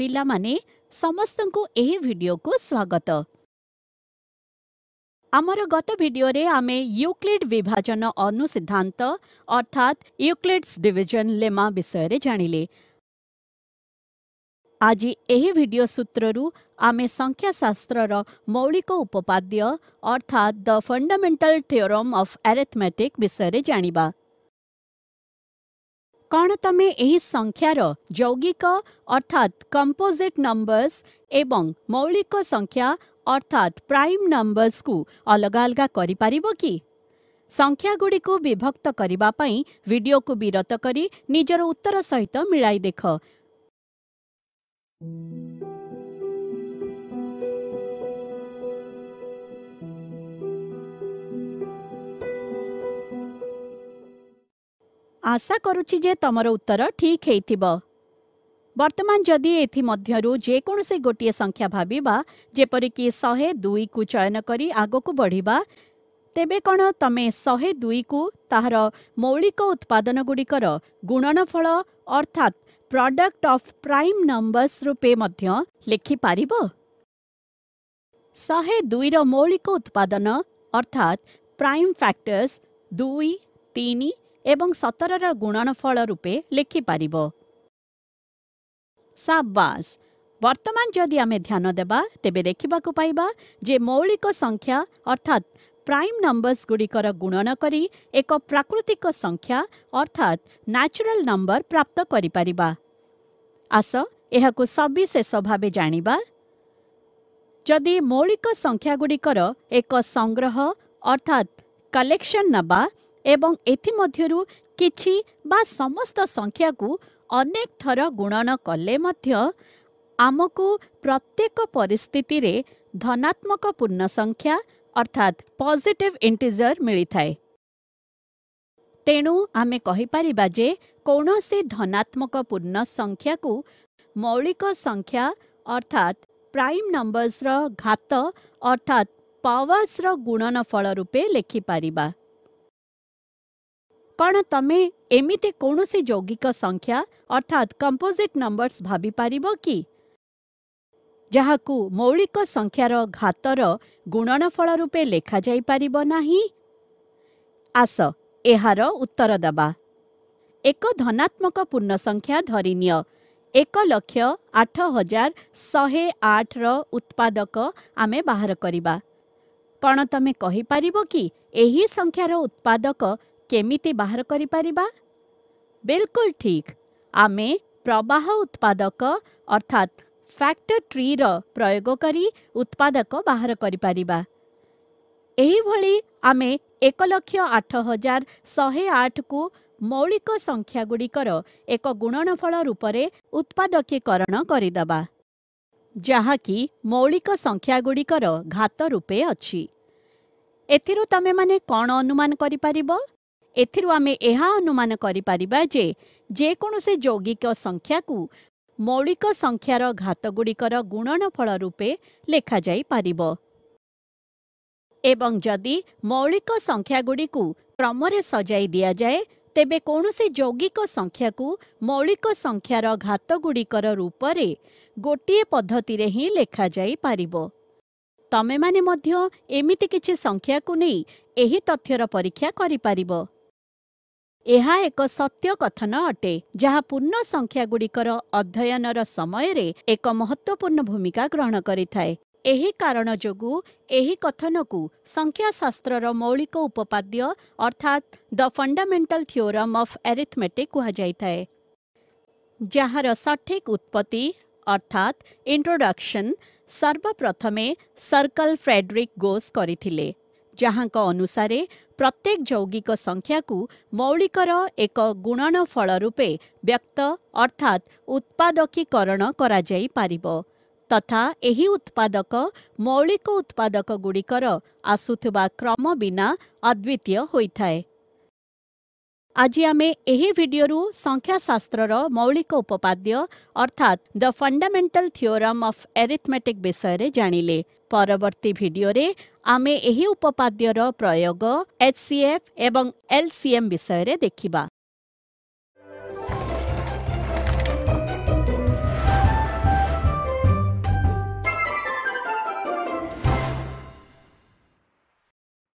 ପିଲାମାନେ ସମସ୍ତଙ୍କୁ ଏହି ଭିଡିଓକୁ ସ୍ୱାଗତ ଆମର ଗତ ଭିଡିଓରେ ଆମେ ୟୁକ୍ଲିଡ୍ ବିଭାଜନ ଅନୁସିଦ୍ଧାନ୍ତ ଅର୍ଥାତ୍ ୟୁକ୍ଲିଡ୍ସ ଡିଭିଜନ୍ ଲେମା ବିଷୟରେ ଜାଣିଲେ ଆଜି ଏହି ଭିଡିଓ ସୂତ୍ରରୁ ଆମେ ସଂଖ୍ୟାଶାସ୍ତ୍ରର ମୌଳିକ ଉପପାଦ୍ୟ ଅର୍ଥାତ୍ the fundamental theorem of arithmetic ବିଷୟରେ ଜାଣିବା कन् तमे सङ्ख्य र जौगिक अर्थात कम्पोजिट नंबर्स एवं मौलिक संख्या अर्थात प्राइम नंबर्स को अलग गरिपार कि को विभक्त भिडियो विरत गरिजर उत्तर सहित मिलाई मिलाइदेख ଆଶା କରୁଛି ଯେ ତମର ଉତ୍ତର ଠିକ୍ ହେଇଥିବ ବର୍ତ୍ତମାନ ଯଦି ଏଥିମଧ୍ୟରୁ ଯେକୌଣସି ଗୋଟିଏ ସଂଖ୍ୟା ଭାବିବା ଯେପରିକି ଶହେ ଦୁଇକୁ ଚୟନ କରି ଆଗକୁ ବଢ଼ିବା ତେବେ କ'ଣ ତମେ ଶହେ ଦୁଇକୁ ତାହାର ମୌଳିକ ଉତ୍ପାଦନଗୁଡ଼ିକର ଗୁଣନଫଳ ଅର୍ଥାତ୍ ପ୍ରଡକ୍ଟ ଅଫ୍ ପ୍ରାଇମ୍ ନମ୍ବର୍ସ ରୂପେ ମଧ୍ୟ ଲେଖିପାରିବ ଶହେ ଦୁଇର ମୌଳିକ ଉତ୍ପାଦନ ଅର୍ଥାତ୍ ପ୍ରାଇମ୍ ଫ୍ୟାକ୍ଟର୍ସ ଦୁଇ ତିନି ଏବଂ ସତରର ଗୁଣନଫଳ ରୂପେ ଲେଖିପାରିବ ସାବାସ ବର୍ତ୍ତମାନ ଯଦି ଆମେ ଧ୍ୟାନ ଦେବା ତେବେ ଦେଖିବାକୁ ପାଇବା ଯେ ମୌଳିକ ସଂଖ୍ୟା ଅର୍ଥାତ୍ ପ୍ରାଇମ୍ ନମ୍ବର୍ସ ଗୁଡ଼ିକର ଗୁଣନ କରି ଏକ ପ୍ରାକୃତିକ ସଂଖ୍ୟା ଅର୍ଥାତ୍ ନ୍ୟାଚୁରାଲ୍ ନମ୍ବର ପ୍ରାପ୍ତ କରିପାରିବା ଆସ ଏହାକୁ ସବିଶେଷ ଭାବେ ଜାଣିବା ଯଦି ମୌଳିକ ସଂଖ୍ୟାଗୁଡ଼ିକର ଏକ ସଂଗ୍ରହ ଅର୍ଥାତ୍ କଲେକ୍ସନ୍ ନେବା एवं किछि बा समस्त संख्याकु अनेक थर गुणन करले मध्य कले प्रत्येक परिस्थिति रे धनात्मक पूर्ण पूर्णसङ्ख्या अर्थात् पजिटिभ इन्टिजर मिलिए जे कोनो से धनात्मक पूर्ण संख्याकु मौलिक संख्या अर्थात प्राइम नम्बरस र घ अर्थात् पावर्स रो गुणन फल रूपे लेखिपार କ'ଣ ତମେ ଏମିତି କୌଣସି ଯୌଗିକ ସଂଖ୍ୟା ଅର୍ଥାତ୍ କମ୍ପୋଜିଟ୍ ନମ୍ବର୍ସ ଭାବିପାରିବ କି ଯାହାକୁ ମୌଳିକ ସଂଖ୍ୟାର ଘାତର ଗୁଣନଫଳ ରୂପେ ଲେଖାଯାଇପାରିବ ନାହିଁ ଆସ ଏହାର ଉତ୍ତର ଦେବା ଏକ ଧନାତ୍ମକ ପୂର୍ଣ୍ଣସଂଖ୍ୟା ଧରିନିଅ ଏକ ଲକ୍ଷ ଆଠ ହଜାର ଶହେ ଆଠର ଉତ୍ପାଦକ ଆମେ ବାହାର କରିବା କ'ଣ ତମେ କହିପାରିବ କି ଏହି ସଂଖ୍ୟାର ଉତ୍ପାଦକ କେମିତି ବାହାର କରିପାରିବା ବିଲକୁଲ ଠିକ୍ ଆମେ ପ୍ରବାହ ଉତ୍ପାଦକ ଅର୍ଥାତ୍ ଫ୍ୟାକ୍ଟର ଟ୍ରିର ପ୍ରୟୋଗ କରି ଉତ୍ପାଦକ ବାହାର କରିପାରିବା ଏହିଭଳି ଆମେ ଏକ ଲକ୍ଷ ଆଠ ହଜାର ଶହେ ଆଠକୁ ମୌଳିକ ସଂଖ୍ୟାଗୁଡ଼ିକର ଏକ ଗୁଣନଫଳ ରୂପରେ ଉତ୍ପାଦକୀକରଣ କରିଦେବା ଯାହାକି ମୌଳିକ ସଂଖ୍ୟାଗୁଡ଼ିକର ଘାତ ରୂପେ ଅଛି ଏଥିରୁ ତମେମାନେ କ'ଣ ଅନୁମାନ କରିପାରିବ ଏଥିରୁ ଆମେ ଏହା ଅନୁମାନ କରିପାରିବା ଯେ ଯେକୌଣସି ଯୌଗିକ ସଂଖ୍ୟାକୁ ମୌଳିକ ସଂଖ୍ୟାର ଘାତଗୁଡ଼ିକର ଫଳ ରୂପେ ଲେଖାଯାଇପାରିବ ଏବଂ ଯଦି ମୌଳିକ ସଂଖ୍ୟାଗୁଡ଼ିକୁ କ୍ରମରେ ସଜାଇ ଦିଆଯାଏ ତେବେ କୌଣସି ଯୌଗିକ ସଂଖ୍ୟାକୁ ମୌଳିକ ସଂଖ୍ୟାର ଘାତ ଗୁଡ଼ିକର ରୂପରେ ଗୋଟିଏ ପଦ୍ଧତିରେ ହିଁ ଲେଖାଯାଇପାରିବ ତମେମାନେ ମଧ୍ୟ ଏମିତି କିଛି ସଂଖ୍ୟାକୁ ନେଇ ଏହି ତଥ୍ୟର ପରୀକ୍ଷା କରିପାରିବ ଏହା ଏକ ସତ୍ୟ କଥନ ଅଟେ ଯାହା ପୂର୍ଣ୍ଣ ସଂଖ୍ୟାଗୁଡ଼ିକର ଅଧ୍ୟୟନର ସମୟରେ ଏକ ମହତ୍ତ୍ୱପୂର୍ଣ୍ଣ ଭୂମିକା ଗ୍ରହଣ କରିଥାଏ ଏହି କାରଣ ଯୋଗୁଁ ଏହି କଥନକୁ ସଂଖ୍ୟାଶାସ୍ତ୍ରର ମୌଳିକ ଉପପାଦ୍ୟ ଅର୍ଥାତ୍ the fundamental theorem of arithmetic କୁହାଯାଇଥାଏ ଯାହାର ସଠିକ୍ ଉତ୍ପତ୍ତି ଅର୍ଥାତ୍ ଇଣ୍ଟ୍ରୋଡକ୍ସନ୍ ସର୍ବପ୍ରଥମେ ସର୍କଲ୍ ଫ୍ରେଡ୍ରିକ୍ ଗୋସ୍ କରିଥିଲେ ଯାହାଙ୍କ ଅନୁସାରେ ପ୍ରତ୍ୟେକ ଯୌଗିକ ସଂଖ୍ୟାକୁ ମୌଳିକର ଏକ ଗୁଣନ ଫଳ ରୂପେ ବ୍ୟକ୍ତ ଅର୍ଥାତ୍ ଉତ୍ପାଦକୀକରଣ କରାଯାଇପାରିବ ତଥା ଏହି ଉତ୍ପାଦକ ମୌଳିକ ଉତ୍ପାଦକ ଗୁଡ଼ିକର ଆସୁଥିବା କ୍ରମ ବିନା ଅଦ୍ୱିତୀୟ ହୋଇଥାଏ ଆଜି ଆମେ ଏହି ଭିଡିଓରୁ ସଂଖ୍ୟାଶାସ୍ତ୍ରର ମୌଳିକ ଉପପାଦ୍ୟ ଅର୍ଥାତ୍ the fundamental theorem of arithmetic ବିଷୟରେ ଜାଣିଲେ ପରବର୍ତ୍ତୀ ଭିଡିଓରେ ଆମେ ଏହି ଉପପାଦ୍ୟର ପ୍ରୟୋଗ ଏଚ୍ସିଏଫ୍ ଏବଂ ଏଲ୍ସିଏମ୍ ବିଷୟରେ ଦେଖିବା